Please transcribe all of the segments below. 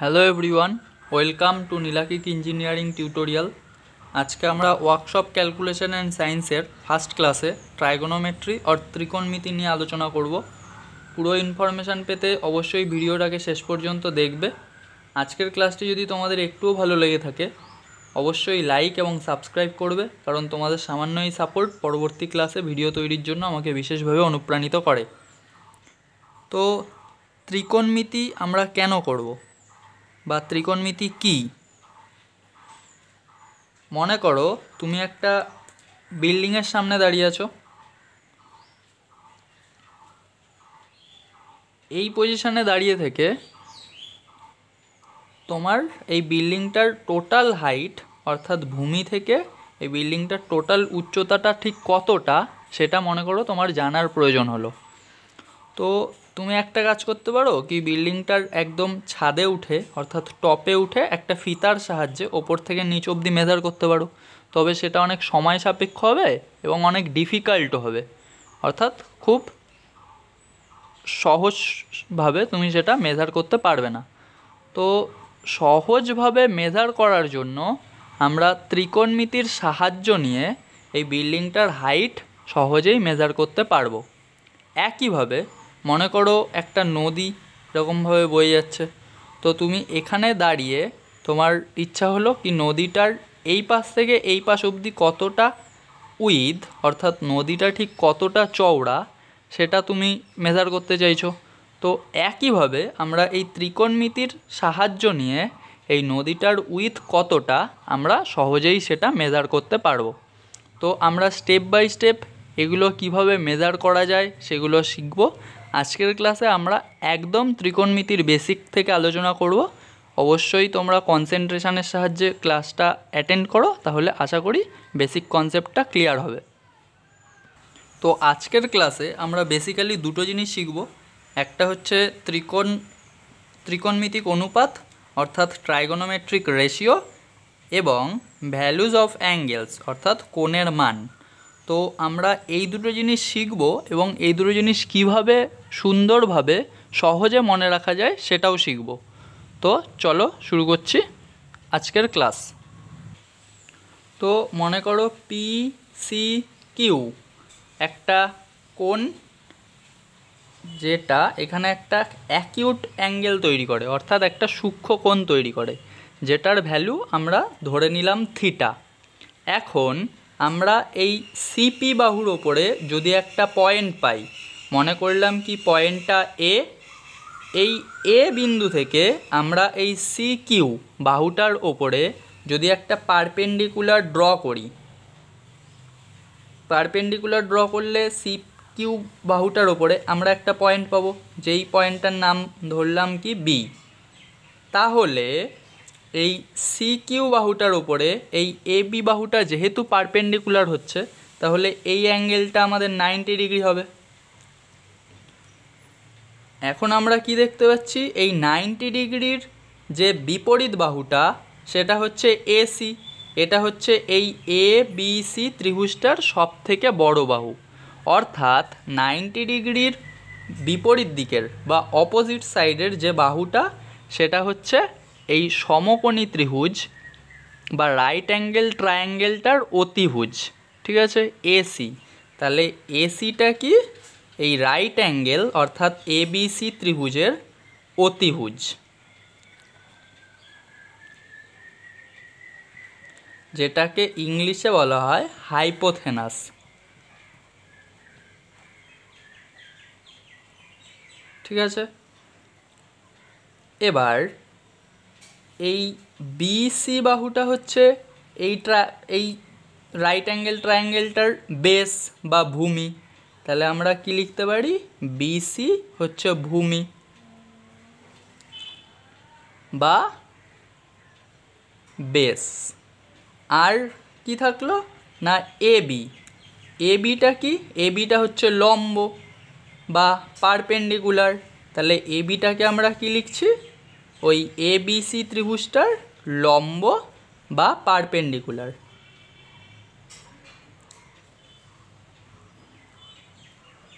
hello everyone welcome to নীলাকিক engineering tutorial আজকে আমরা ওয়ার্কশপ ক্যালকুলেশন অ্যান্ড সায়েন্সের ফার্স্ট ক্লাসে ট্রাইগোনোমেট্রি অর ত্রিকোণমিতি নিয়ে আলোচনা করব পুরো ইনফরমেশান পেতে অবশ্যই ভিডিওটাকে শেষ পর্যন্ত দেখবে আজকের ক্লাসটি যদি তোমাদের একটুও ভালো লেগে থাকে অবশ্যই লাইক এবং সাবস্ক্রাইব করবে কারণ তোমাদের সামান্যই সাপোর্ট পরবর্তী ক্লাসে ভিডিও তৈরির জন্য আমাকে বিশেষভাবে অনুপ্রাণিত করে তো ত্রিকোণমিতি আমরা কেন করবো বা ত্রিকোণমিতি কি মনে করো তুমি একটা বিল্ডিংয়ের সামনে দাঁড়িয়ে আছো এই পজিশানে দাঁড়িয়ে থেকে তোমার এই বিল্ডিংটার টোটাল হাইট অর্থাৎ ভূমি থেকে এই বিল্ডিংটার টোটাল উচ্চতাটা ঠিক কতটা সেটা মনে করো তোমার জানার প্রয়োজন হলো তো তুমি একটা কাজ করতে পারো কি বিল্ডিংটার একদম ছাদে উঠে অর্থাৎ টপে উঠে একটা ফিতার সাহায্যে ওপর থেকে নিচ অবধি মেজার করতে পারো তবে সেটা অনেক সময় সাপেক্ষ হবে এবং অনেক ডিফিকাল্টও হবে অর্থাৎ খুব সহজভাবে তুমি সেটা মেজার করতে পারবে না তো সহজভাবে মেজার করার জন্য আমরা ত্রিকোণমিতির সাহায্য নিয়ে এই বিল্ডিংটার হাইট সহজেই মেজার করতে পারবো একইভাবে মনে করো একটা নদী এরকমভাবে বয়ে যাচ্ছে তো তুমি এখানে দাঁড়িয়ে তোমার ইচ্ছা হলো কি নদীটার এই পাশ থেকে এই পাশ অবধি কতটা উইথ অর্থাৎ নদীটা ঠিক কতটা চওড়া সেটা তুমি মেজার করতে চাইছো তো একইভাবে আমরা এই ত্রিকোণমিতির সাহায্য নিয়ে এই নদীটার উইথ কতটা আমরা সহজেই সেটা মেজার করতে পারবো তো আমরা স্টেপ বাই স্টেপ এগুলো কিভাবে মেজার করা যায় সেগুলো শিখব আজকের ক্লাসে আমরা একদম ত্রিকোণমিতির বেসিক থেকে আলোচনা করব অবশ্যই তোমরা কনসেন্ট্রেশনের সাহায্যে ক্লাসটা অ্যাটেন্ড করো তাহলে আশা করি বেসিক কনসেপ্টটা ক্লিয়ার হবে তো আজকের ক্লাসে আমরা বেসিক্যালি দুটো জিনিস শিখব একটা হচ্ছে ত্রিকোণ ত্রিকোণমিতিক অনুপাত অর্থাৎ ট্রাইগোনোমেট্রিক রেশিও এবং ভ্যালুজ অফ অ্যাঙ্গেলস অর্থাৎ কোণের মান তো আমরা এই দুটো জিনিস শিখব এবং এই দুটো জিনিস কিভাবে সুন্দরভাবে সহজে মনে রাখা যায় সেটাও শিখব তো চলো শুরু করছি আজকের ক্লাস তো মনে করো পি সি কিউ একটা কোন যেটা এখানে একটা অ্যাকিউট অ্যাঙ্গেল তৈরি করে অর্থাৎ একটা সূক্ষ্ম কোণ তৈরি করে যেটার ভ্যালু আমরা ধরে নিলাম থিটা এখন আমরা এই সিপি বাহুর ওপরে যদি একটা পয়েন্ট পাই মনে করলাম কি পয়েন্টটা এ এই এ বিন্দু থেকে আমরা এই সি কিউ বাহুটার ওপরে যদি একটা পারপেন্ডিকুলার ড্র করি পারপেন্ডিকুলার ড্র করলে সি কিউ বাহুটার ওপরে আমরা একটা পয়েন্ট পাবো যেই পয়েন্টটার নাম ধরলাম কি বি তাহলে এই সি কিউ বাহুটার ওপরে এই এ বি বাহুটা যেহেতু পারপেন্ডিকুলার হচ্ছে তাহলে এই অ্যাঙ্গেলটা আমাদের নাইনটি ডিগ্রি হবে এখন আমরা কি দেখতে পাচ্ছি এই নাইনটি ডিগ্রির যে বিপরীত বাহুটা সেটা হচ্ছে এসি এটা হচ্ছে এই এ বি সি ত্রিভুজটার সব থেকে বড় বাহু অর্থাৎ নাইনটি ডিগ্রির বিপরীত দিকের বা অপোজিট সাইডের যে বাহুটা সেটা হচ্ছে এই সমকোণী ত্রিভুজ বা রাইট অ্যাঙ্গেল ট্রায়াঙ্গেলটার অতিভুজ ঠিক আছে এসি তাহলে এসিটা কি এই রাইট অ্যাঙ্গেল অর্থাৎ এবিসি ত্রিভুজের অতিভুজ যেটাকে ইংলিশে বলা হয় হাইপোথেনাস ঠিক আছে এবার এই বিসি বাহুটা হচ্ছে এই ট্রা এই রাইট অ্যাঙ্গেল ট্রায়াঙ্গেলটার বেস বা ভূমি তাহলে আমরা কি লিখতে পারি বিসি হচ্ছে ভূমি বা বেস আর কি থাকলো না এ বি এ বিটা কি এ বিটা হচ্ছে লম্ব বা পারপেন্ডিকুলার তাহলে এ বিটাকে আমরা কি লিখছি ওই এ বিসি ত্রিভুজটার লম্ব বা পারপেন্ডিকুলার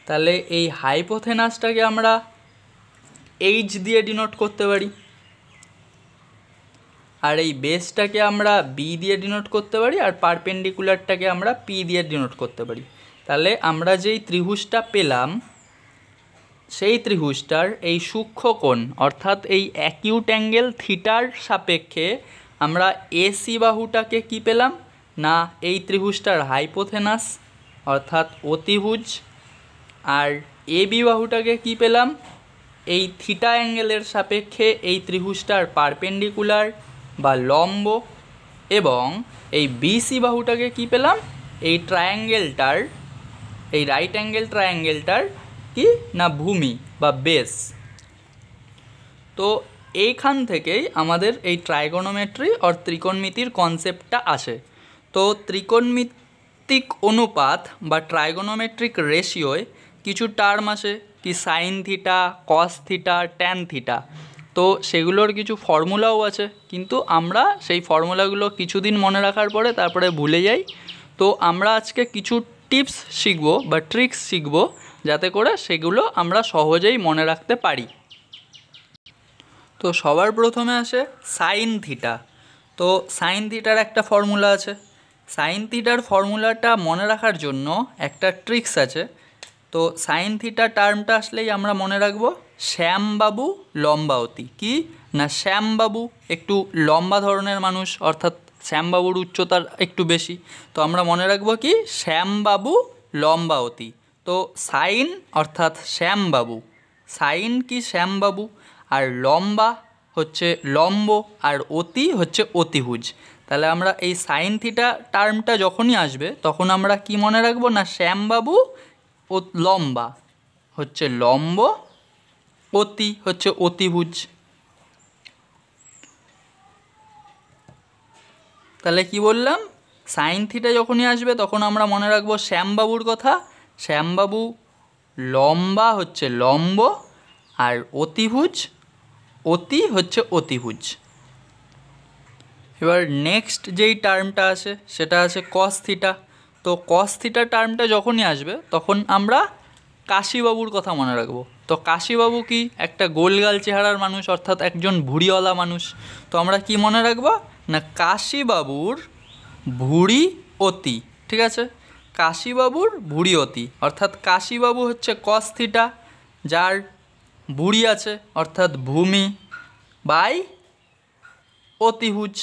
তাহলে এই হাইপোথেনাসটাকে আমরা এইচ দিয়ে ডিনোট করতে পারি আর এই বেসটাকে আমরা বি দিয়ে ডিনোট করতে পারি আর পারপেন্ডিকুলারটাকে আমরা পি দিয়ে ডিনোট করতে পারি তাহলে আমরা যেই ত্রিভুজটা পেলাম সেই ত্রিভুজটার এই সূক্ষ্ম কোণ অর্থাৎ এই অ্যাকিউট অ্যাঙ্গেল থিটার সাপেক্ষে আমরা এসি বাহুটাকে কি পেলাম না এই ত্রিভুজটার হাইপোথেনাস অর্থাৎ অতিভুজ আর এ বি বাহুটাকে কি পেলাম এই থিটা অ্যাঙ্গেলের সাপেক্ষে এই ত্রিভুজটার পারপেন্ডিকুলার বা লম্ব এবং এই বিসি বাহুটাকে কি পেলাম এই ট্রায়াঙ্গেলটার এই রাইট অ্যাঙ্গেল ট্রায়াঙ্গেলটার কি না ভূমি বা বেস তো এইখান থেকেই আমাদের এই ট্রাইগনোমেট্রি অর ত্রিকোণমিতির কনসেপ্টটা আসে তো ত্রিকোণমিতিক অনুপাত বা ট্রাইগনোমেট্রিক রেশিওয় কিছু টার্ম আসে কি sine theta cos theta tan theta তো সেগুলোর কিছু ফর্মুলাও আছে কিন্তু আমরা সেই ফর্মুলাগুলো কিছুদিন মনে রাখার পরে তারপরে ভুলে যাই তো আমরা আজকে কিছু টিপস শিখব বা ট্রিক্স শিখব যাতে করে সেগুলো আমরা সহজেই মনে রাখতে পারি তো সবার প্রথমে আসে সাইন থিটা তো সাইন থিটার একটা ফর্মুলা আছে সাইন থিটার ফর্মুলাটা মনে রাখার জন্য একটা ট্রিক্স আছে তো সাইন থিটা টার্মটা আসলেই আমরা মনে রাখব শ্যামবাবু লম্বাওতি কি না শ্যামবাবু একটু লম্বা ধরনের মানুষ অর্থাৎ শ্যামবাবুর উচ্চতার একটু বেশি তো আমরা মনে রাখবো কি শ্যামবাবু লম্বাওতি তো সাইন অর্থাৎ শ্যামবাবু সাইন কি শ্যামবাবু আর লম্বা হচ্ছে লম্ব আর অতি হচ্ছে অতিভুজ তাহলে আমরা এই সাইন থিটা টার্মটা যখনই আসবে তখন আমরা কি মনে রাখবো না শ্যামবাবু ও লম্বা হচ্ছে লম্ব অতি হচ্ছে অতিভুজ তাহলে কি বললাম সাইন থিটা যখনই আসবে তখন আমরা মনে রাখবো শ্যামবাবুর কথা শ্যামবাবু লম্বা হচ্ছে লম্ব আর অতিভুজ অতি হচ্ছে অতিভুজ এবার নেক্সট যেই টার্মটা আছে সেটা আছে কস্থিটা থিটা তো কস্থিটা থিটা টার্মটা যখনই আসবে তখন আমরা কাশিবাবুর কথা মনে রাখবো তো কাশিবাবু কি একটা গোলগাল চেহারার মানুষ অর্থাৎ একজন ভুড়িওয়ালা মানুষ তো আমরা কি মনে রাখবো না কাশিবাবুর ভুড়ি অতি ঠিক আছে কাশিবাবুর ভুড়ি অতি অর্থাৎ কাশিবাবু হচ্ছে কস্থিটা যার ভুড়ি আছে অর্থাৎ ভূমি বাই অতিভুজ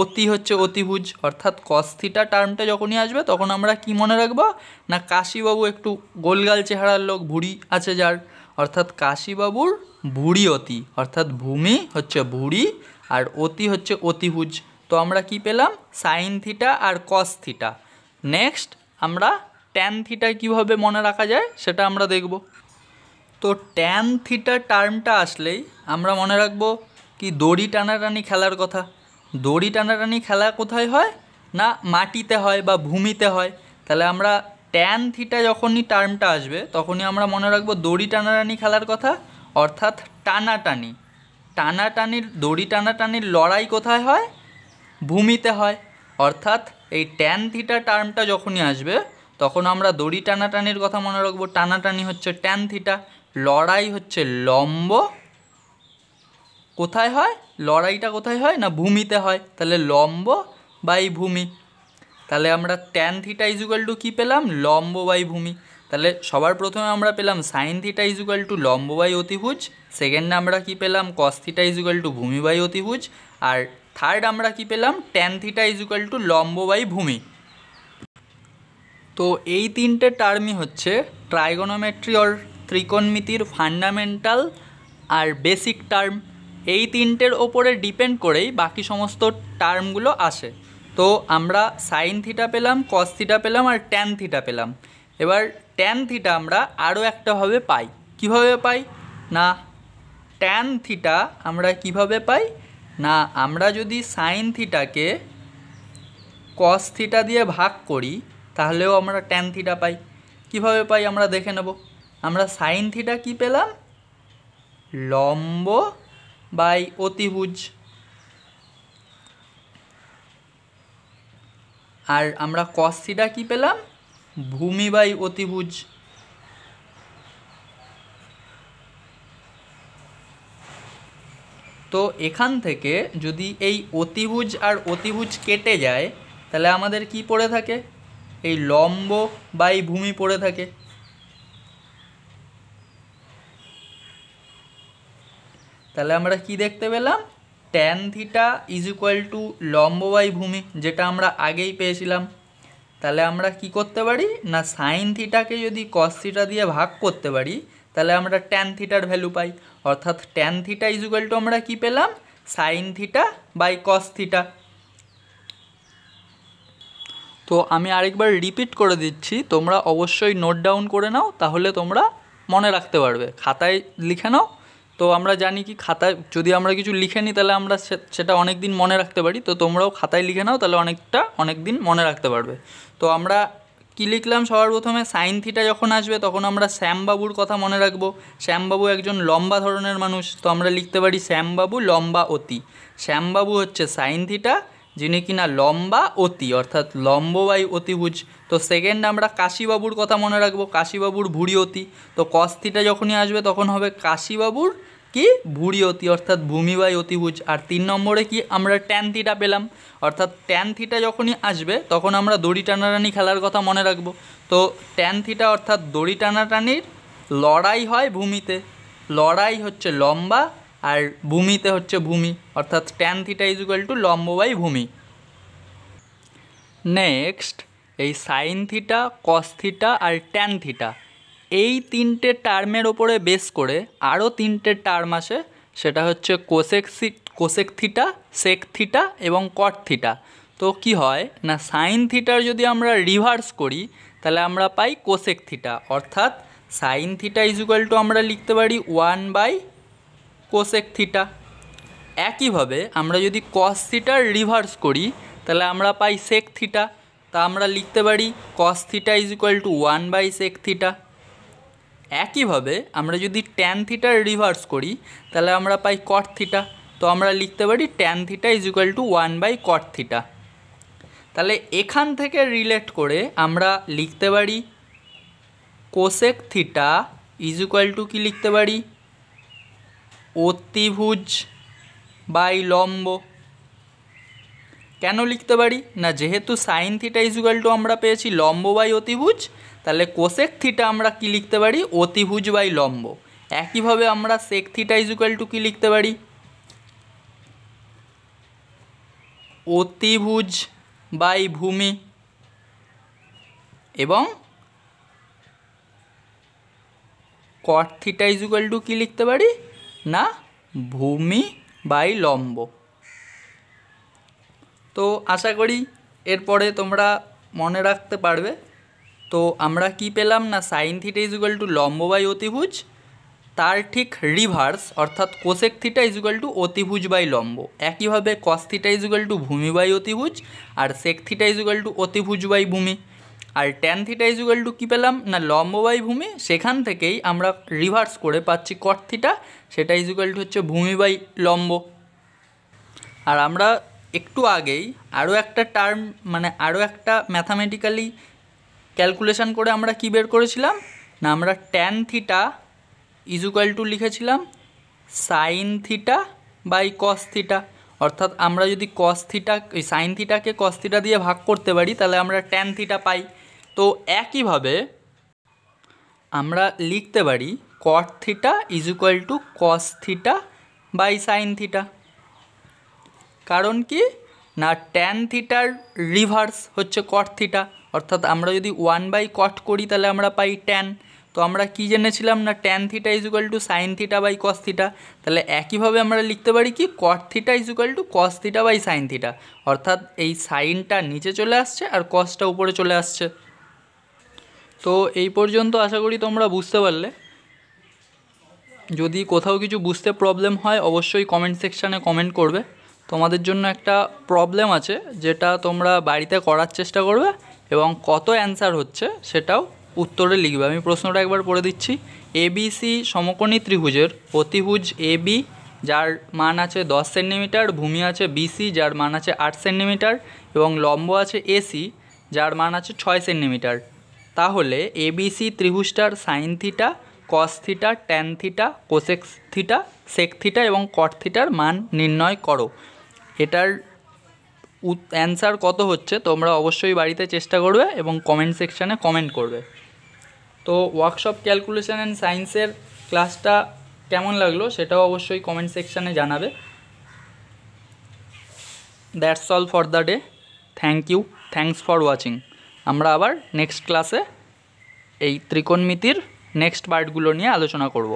অতি হচ্ছে অতিভুজ অর্থাৎ কস্থিটা টার্মটা যখনই আসবে তখন আমরা কি মনে রাখবো না কাশিবাবু একটু গোলগাল চেহারার লোক ভুড়ি আছে যার অর্থাৎ কাশিবাবুর ভুড়ি অতি অর্থাৎ ভূমি হচ্ছে ভুড়ি আর অতি হচ্ছে অতিভুজ তো আমরা কি পেলাম সাইন থিটা আর কস থিটা নেক্সট আমরা ট্যান থিটা কীভাবে মনে রাখা যায় সেটা আমরা দেখব তো ট্যান থিটা টার্মটা আসলেই আমরা মনে রাখবো কি দড়ি টানাটানি খেলার কথা দড়ি টানাটানি খেলা কোথায় হয় না মাটিতে হয় বা ভূমিতে হয় তাহলে আমরা ট্যান থিটা যখনই টার্মটা আসবে তখনই আমরা মনে রাখবো দড়ি টানাটানি খেলার কথা অর্থাৎ টানাটানি টানাটানির দড়ি টানাটানির লড়াই কোথায় হয় ভূমিতে হয় অর্থাৎ এই ট্যান থিটা টার্মটা যখনই আসবে তখন আমরা দড়ি টানাটানির কথা মনে রাখবো টানাটানি হচ্ছে ট্যান থিটা লড়াই হচ্ছে লম্ব কোথায় হয় লড়াইটা কোথায় হয় না ভূমিতে হয় তাহলে লম্ব বাই ভূমি তাহলে আমরা ট্যান থিটা ইজুগাল টু কী পেলাম লম্ব বাই ভূমি তাহলে সবার প্রথমে আমরা পেলাম সাইন থিটা ইজুগাল টু লম্ব বাই অতিভুজ সেকেন্ডে আমরা কী পেলাম কস থিটা ইজুগাল টু ভূমি বাই অতিভুজ আর থার্ড আমরা কি পেলাম tan theta is equal to লম্ব বাই ভূমি তো এই তিনটে টার্মই হচ্ছে ট্রাইগোনোমেট্রি অর ত্রিকোণমিতির ফান্ডামেন্টাল আর বেসিক টার্ম এই তিনটের ওপরে ডিপেন্ড করেই বাকি সমস্ত টার্মগুলো আসে তো আমরা সাইন থিটা পেলাম কস থিটা পেলাম আর ট্যান থিটা পেলাম এবার ট্যান থিটা আমরা আরও একটাভাবে পাই কিভাবে পাই না ট্যান থিটা আমরা কিভাবে পাই না আমরা যদি সাইন থিটাকে কস থিটা দিয়ে ভাগ করি তাহলেও আমরা টেন থিটা পাই কিভাবে পাই আমরা দেখে নেব আমরা সাইন থিটা কি পেলাম লম্ব বাই অতিভুজ আর আমরা কস থিটা কি পেলাম ভূমি বাই অতিভুজ তো এখান থেকে যদি এই অতিভুজ আর অতিভুজ কেটে যায় তাহলে আমাদের কি পড়ে থাকে এই লম্ব বা এই ভূমি পড়ে থাকে তাহলে আমরা কি দেখতে পেলাম tan theta is equal to লম্ব বাই ভূমি যেটা আমরা আগেই পেয়েছিলাম তাহলে আমরা কি করতে পারি না সাইন থিটাকে যদি কস থিটা দিয়ে ভাগ করতে পারি তাহলে আমরা ট্যান থিটার ভ্যালু পাই অর্থাৎ ট্যান থিটা ইজুগাল টু আমরা কী পেলাম sine theta by cos theta তো আমি আরেকবার রিপিট করে দিচ্ছি তোমরা অবশ্যই নোট ডাউন করে নাও তাহলে তোমরা মনে রাখতে পারবে খাতায় লিখে নাও তো আমরা জানি কি খাতায় যদি আমরা কিছু লিখে নিই তাহলে আমরা সেটা অনেক দিন মনে রাখতে পারি তো তোমরাও খাতায় লিখে নাও তাহলে অনেকটা অনেক দিন মনে রাখতে পারবে তো আমরা কী লিখলাম সবার প্রথমে সাইন থিটা যখন আসবে তখন আমরা শ্যামবাবুর কথা মনে রাখবো শ্যামবাবু একজন লম্বা ধরনের মানুষ তো আমরা লিখতে পারি শ্যামবাবু লম্বা অতি শ্যামবাবু হচ্ছে সাইন থিটা যিনি কিনা লম্বা অতি অর্থাৎ লম্ববাই অতিভুজ তো সেকেন্ড আমরা কাশিবাবুর কথা মনে রাখবো কাশিবাবুর ভুড়ি অতি তো কস্থিটা যখনই আসবে তখন হবে কাশিবাবুর কি ভুড়ি অতি অর্থাৎ ভূমি বাই অতিভুজ আর তিন নম্বরে কি আমরা ট্যান থিটা পেলাম অর্থাৎ ট্যান থিটা যখনই আসবে তখন আমরা দড়ি টানাটানি খেলার কথা মনে রাখবো তো ট্যান থিটা অর্থাৎ দড়ি টানাটানির লড়াই হয় ভূমিতে লড়াই হচ্ছে লম্বা আর ভূমিতে হচ্ছে ভূমি অর্থাৎ tan theta is equal to লম্ব বাই ভূমি নেক্সট এই সাইন থিটা কস থিটা আর ট্যান থিটা এই তিনটে টার্মের ওপরে বেস করে আরও তিনটে টার্ম আসে সেটা হচ্ছে cosec cosec theta sec theta এবং কট থিটা তো কি হয় না সাইন থিটার যদি আমরা রিভার্স করি তাহলে আমরা পাই কোসেক থিটা অর্থাৎ সাইন থিটা ইজুকাল টু আমরা লিখতে পারি ওয়ান বাই কোসেক থিটা একইভাবে আমরা যদি কস থিটার রিভার্স করি তাহলে আমরা পাই সেক থিটা তা আমরা লিখতে পারি cos theta is equal to one by sec theta একইভাবে আমরা যদি ট্যান থিটার রিভার্স করি তাহলে আমরা পাই কট থিটা তো আমরা লিখতে পারি tan theta is equal to one by cot theta তাহলে এখান থেকে রিলেট করে আমরা লিখতে পারি cosec theta is equal to কী লিখতে পারি অতিভুজ বাই লম্ব কেন লিখতে পারি না যেহেতু সাইন থিটা ইজুগাল টু আমরা পেয়েছি লম্ব বাই অতিভুজ তাহলে কোসেক থিটা আমরা কি লিখতে পারি অতিভুজ বাই লম্ব একইভাবে আমরা সেক থিটা ইজুকাল টু কি লিখতে পারি অতিভুজ বাই ভূমি এবং কট থিটা ইজুকাল টু কী লিখতে পারি না ভূমি বাই লম্ব তো আশা করি এরপরে তোমরা মনে রাখতে পারবে তো আমরা কি পেলাম না sine theta is equal to লম্ব বাই অতিভুজ তার ঠিক রিভার্স অর্থাৎ cosec theta is equal to অতিভুজ বাই লম্ব একইভাবে cos theta is equal to ভূমি বাই অতিভুজ আর sec theta is equal to অতিভুজ বাই ভূমি আর tan theta is equal to কী পেলাম না লম্ব বাই ভূমি সেখান থেকেই আমরা রিভার্স করে পাচ্ছি কট থিটা সেটা ইজ ইকুয়াল টু হচ্ছে ভূমি বাই লম্ব আর আমরা একটু আগেই আরও একটা টার্ম মানে আরও একটা ম্যাথামেটিক্যালি ক্যালকুলেশান করে আমরা কি বের করেছিলাম না আমরা ট্যান থিটা ইজুকাল টু লিখেছিলাম sine theta by cos theta অর্থাৎ আমরা যদি কস থিটা সাইন থিটাকে কস থিটা দিয়ে ভাগ করতে পারি তাহলে আমরা ট্যান থিটা পাই তো একইভাবে আমরা লিখতে পারি cot theta is equal to cos theta by sine theta কারণ কি না ট্যান থিটার রিভার্স হচ্ছে কট থিটা অর্থাৎ আমরা যদি ওয়ান বাই কট করি তাহলে আমরা পাই ট্যান তো আমরা কি জেনেছিলাম না tan theta is to sine theta by cos theta তাহলে একইভাবে আমরা লিখতে পারি কি cot theta is to cos theta by sine theta অর্থাৎ এই সাইনটা নিচে চলে আসছে আর কসটা উপরে চলে আসছে তো এই পর্যন্ত আশা করি তোমরা বুঝতে পারলে যদি কোথাও কিছু বুঝতে প্রবলেম হয় অবশ্যই কমেন্ট সেকশানে কমেন্ট করবে তোমাদের জন্য একটা প্রবলেম আছে যেটা তোমরা বাড়িতে করার চেষ্টা করবে এবং কত অ্যান্সার হচ্ছে সেটাও উত্তরে লিখবে আমি প্রশ্নটা একবার পড়ে দিচ্ছি এবিসি সমকোণী ত্রিভুজের এ এবি যার মান আছে দশ সেন্টিমিটার ভূমি আছে বিসি যার মান আছে আট সেন্টিমিটার এবং লম্ব আছে এসি যার মান আছে ছয় সেন্টিমিটার তাহলে এবিসি ত্রিভুজটার sine theta cos theta tan theta cosec theta sec theta এবং কট থিটার মান নির্ণয় করো এটার অ্যান্সার কত হচ্ছে তোমরা অবশ্যই বাড়িতে চেষ্টা করবে এবং কমেন্ট সেকশানে কমেন্ট করবে তো ওয়ার্কশপ ক্যালকুলেশন অ্যান্ড সায়েন্সের ক্লাসটা কেমন লাগলো সেটাও অবশ্যই কমেন্ট সেকশানে জানাবে that's all for the day thank you thanks for watching আমরা আবার নেক্সট ক্লাসে এই ত্রিকোণমিতির নেক্সট পার্টগুলো নিয়ে আলোচনা করব